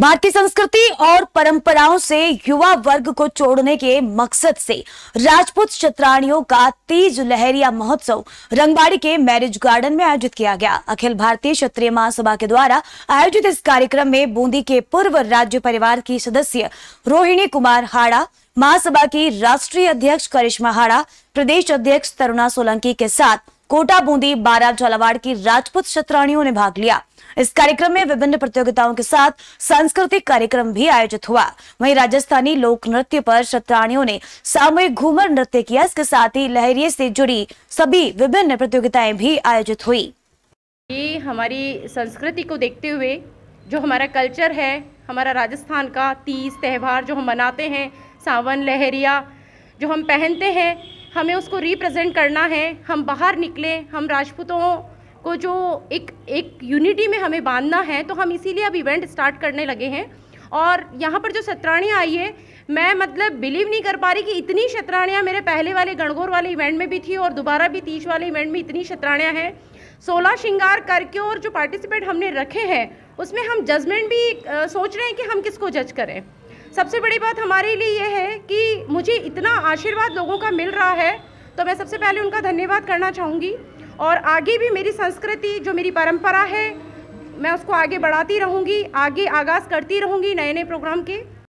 भारतीय संस्कृति और परंपराओं से युवा वर्ग को छोड़ने के मकसद से राजपूत क्षत्राणियों का तीज लहरिया महोत्सव रंगबाड़ी के मैरिज गार्डन में आयोजित किया गया अखिल भारतीय क्षत्रिय महासभा के द्वारा आयोजित इस कार्यक्रम में बूंदी के पूर्व राज्य परिवार की सदस्य रोहिणी कुमार हाड़ा महासभा की राष्ट्रीय अध्यक्ष करिश्मा हाड़ा प्रदेश अध्यक्ष तरुणा सोलंकी के साथ कोटा बूंदी बारा झालावाड़ की राजपूत शतरानियों ने भाग लिया इस कार्यक्रम में विभिन्न प्रतियोगिताओं के साथ सांस्कृतिक कार्यक्रम भी आयोजित हुआ वहीं राजस्थानी लोक नृत्य पर शतरानियों ने सामूहिक घूमर नृत्य किया इसके साथ ही लहरिये से जुड़ी सभी विभिन्न प्रतियोगिताएं भी आयोजित हुई ये हमारी संस्कृति को देखते हुए जो हमारा कल्चर है हमारा राजस्थान का तीज त्यौहार जो हम मनाते हैं सावन लहरिया जो हम पहनते हैं हमें उसको रिप्रेजेंट करना है हम बाहर निकले हम राजपूतों को जो एक एक यूनिटी में हमें बांधना है तो हम इसीलिए अब इवेंट स्टार्ट करने लगे हैं और यहाँ पर जो शतराणियाँ आई है मैं मतलब बिलीव नहीं कर पा रही कि इतनी शतराणियाँ मेरे पहले वाले गणगौर वाले इवेंट में भी थी और दोबारा भी तीज वाले इवेंट में इतनी शतराणियाँ हैं सोलह श्रृंगार करके और जो पार्टिसिपेट हमने रखे हैं उसमें हम जजमेंट भी सोच रहे हैं कि हम किसको जज करें सबसे बड़ी बात हमारे लिए ये है कि मुझे इतना आशीर्वाद लोगों का मिल रहा है तो मैं सबसे पहले उनका धन्यवाद करना चाहूँगी और आगे भी मेरी संस्कृति जो मेरी परंपरा है मैं उसको आगे बढ़ाती रहूँगी आगे आगाज़ करती रहूँगी नए नए प्रोग्राम के